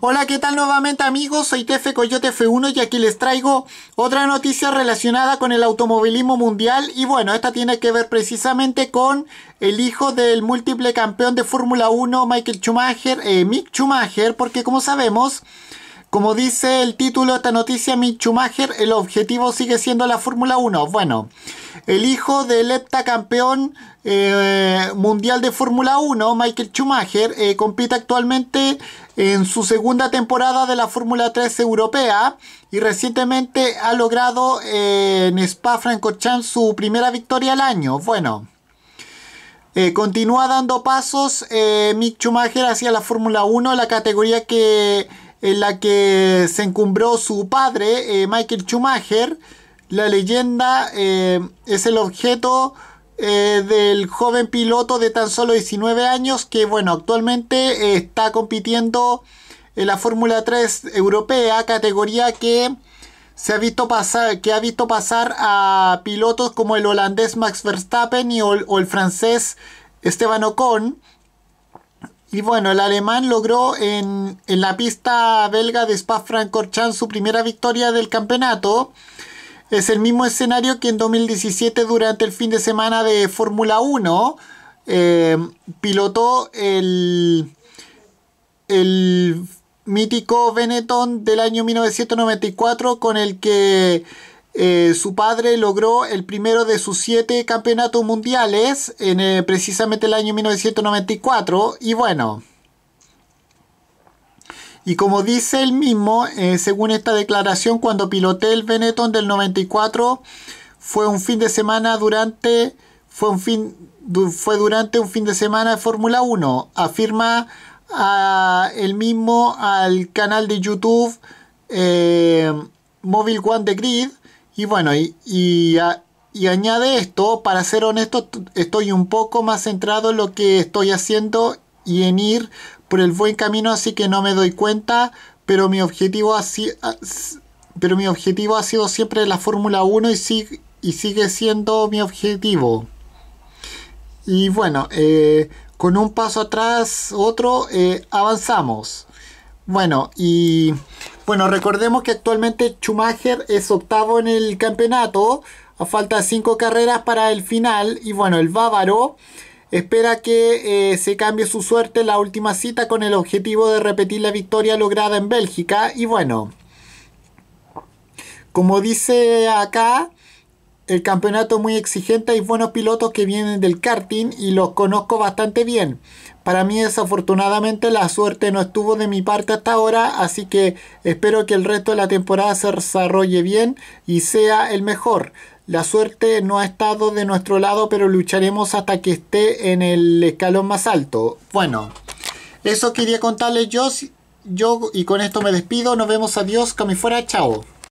Hola, ¿qué tal nuevamente amigos? Soy Tefe Coyote F1 y aquí les traigo otra noticia relacionada con el automovilismo mundial y bueno, esta tiene que ver precisamente con el hijo del múltiple campeón de Fórmula 1, Michael Schumacher, eh, Mick Schumacher, porque como sabemos, como dice el título de esta noticia, Mick Schumacher, el objetivo sigue siendo la Fórmula 1. Bueno, el hijo del heptacampeón eh, mundial de Fórmula 1, Michael Schumacher, eh, compite actualmente en su segunda temporada de la Fórmula 3 europea y recientemente ha logrado eh, en Spa-Francorchamps su primera victoria al año. Bueno, continúa dando pasos Mick Schumacher hacia la Fórmula 1, la categoría que, en la que se encumbró su padre, Michael Schumacher. La leyenda eh, es el objeto eh, del joven piloto de tan solo 19 años que, bueno, actualmente eh, está compitiendo en la Fórmula 3 europea, categoría que se ha visto pasar, que ha visto pasar a pilotos como el holandés Max Verstappen y, el francés Esteban Ocon. Y bueno, el alemán logró en, en la pista belga de Spa-Francorchamps su primera victoria del campeonato. Es el mismo escenario que en 2017 durante el fin de semana de Fórmula 1 eh, pilotó el, el mítico Benetton del año 1994 con el que eh, su padre logró el primero de sus siete campeonatos mundiales en eh, precisamente el año 1994 y bueno. Y como dice el mismo, eh, según esta declaración, cuando piloté el Benetton del 94, fue un fin de semana durante, fue un fin, fue durante un fin de semana de Fórmula 1, afirma el mismo al canal de YouTube eh, Móvil Mobile One The Grid. Y bueno, y, y añade esto, para ser honesto, estoy un poco más centrado en lo que estoy haciendo y en ir por el buen camino, así que no me doy cuenta, pero mi objetivo ha, mi objetivo ha sido siempre la Fórmula 1 y, sigue siendo mi objetivo. Y bueno, eh, con un paso atrás, otro, eh, avanzamos. Bueno, y bueno, recordemos que actualmente Schumacher es octavo en el campeonato. A falta cinco carreras para el final. Y bueno, el Bávaro Espera que eh, se cambie su suerte en la última cita con el objetivo de repetir la victoria lograda en Bélgica. Y bueno, como dice acá, el campeonato es muy exigente, hay buenos pilotos que vienen del karting y los conozco bastante bien. Para mí desafortunadamente la suerte no estuvo de mi parte hasta ahora, así que espero que el resto de la temporada se desarrolle bien y sea el mejor. La suerte no ha estado de nuestro lado, pero lucharemos hasta que esté en el escalón más alto. Bueno, eso quería contarles yo, yo y con esto me despido. Nos vemos, adiós, que fuera, chao.